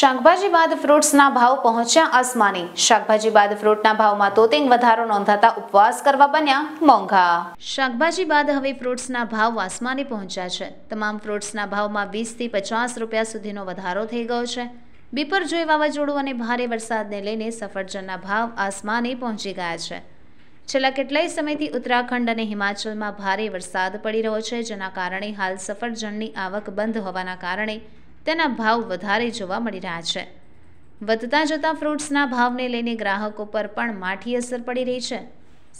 શાકભાજી બાદ ફ્રૂટ્સના ભાવ પહોંચ્યા આસમાની શાકભાજી બાદ ફ્રૂટના ભાવમાં તોતિંગ વધારો નોંધાતા ઉપવાસ કરવા બન્યા મોંઘા શાકભાજી બાદ હવે ફ્રૂટ્સના ભાવ આસમાની પહોંચ્યા છે તમામ ફ્રૂટ્સના ભાવમાં વીસથી પચાસ રૂપિયા સુધીનો વધારો થઈ ગયો છે બીપરજોય વાવાઝોડું અને ભારે વરસાદને લઈને સફરજનના ભાવ આસમાને પહોંચી ગયા છે છેલ્લા કેટલાય સમયથી ઉત્તરાખંડ અને હિમાચલમાં ભારે વરસાદ પડી રહ્યો છે જેના કારણે હાલ સફરજનની આવક બંધ હોવાના કારણે તેના ભાવ વધારે જોવા મળી રહ્યા છે વધતા જતા ફ્રૂટ્સના ભાવને લઈને ગ્રાહકો પર પણ માઠી અસર પડી રહી છે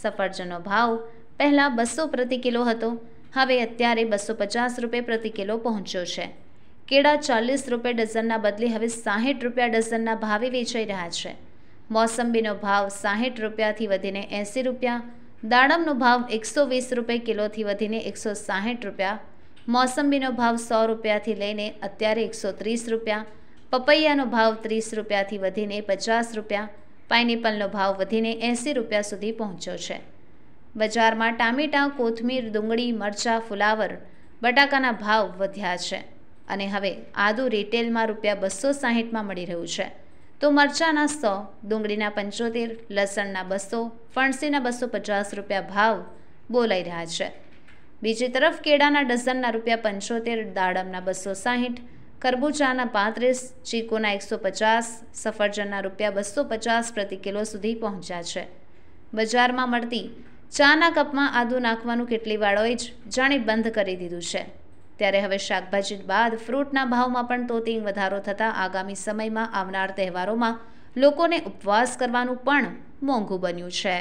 સફરજનનો ભાવ પહેલાં બસો પ્રતિ કિલો હતો હવે અત્યારે બસો પચાસ રૂપિયા પ્રતિ કિલો પહોંચ્યો છે કેળા ચાલીસ રૂપિયા ડઝનના બદલે હવે સાહીઠ રૂપિયા ડઝનના ભાવે વેચાઈ રહ્યા છે મોસંબીનો ભાવ સાહીઠ રૂપિયાથી વધીને એંસી રૂપિયા દાડમનો ભાવ એકસો વીસ રૂપિયા કિલોથી વધીને એકસો સાહીઠ રૂપિયા મોસંબીનો ભાવ સો રૂપિયાથી લઈને અત્યારે એકસો ત્રીસ રૂપિયા પપૈયાનો ભાવ ત્રીસ રૂપિયાથી વધીને પચાસ રૂપિયા પાઇનેપલનો ભાવ વધીને એંસી રૂપિયા સુધી પહોંચ્યો છે બજારમાં ટામેટાં કોથમીર ડુંગળી મરચાં ફુલાવર બટાકાના ભાવ વધ્યા છે અને હવે આદુ રિટેલમાં રૂપિયા બસો સાહીઠમાં મળી રહ્યું છે તો મરચાંના સો ડુંગળીના પંચોતેર લસણના બસો ફણસીના બસો પચાસ રૂપિયા ભાવ બોલાઈ રહ્યા છે બીજી તરફ કેળાના ડઝનના રૂપિયા પંચોતેર દાડમના બસો સાહીઠ ખરબૂજાના પાંત્રીસ ચીકુના એકસો પચાસ સફરજનના રૂપિયા બસો પચાસ પ્રતિ કિલો સુધી પહોંચ્યા છે બજારમાં મળતી ચાના કપમાં આદુ નાખવાનું કેટલી વાળોએ જ જાણે બંધ કરી દીધું છે ત્યારે હવે શાકભાજી બાદ ફ્રૂટના ભાવમાં પણ તોતિંગ વધારો થતાં આગામી સમયમાં આવનાર તહેવારોમાં લોકોને ઉપવાસ કરવાનું પણ મોંઘું બન્યું છે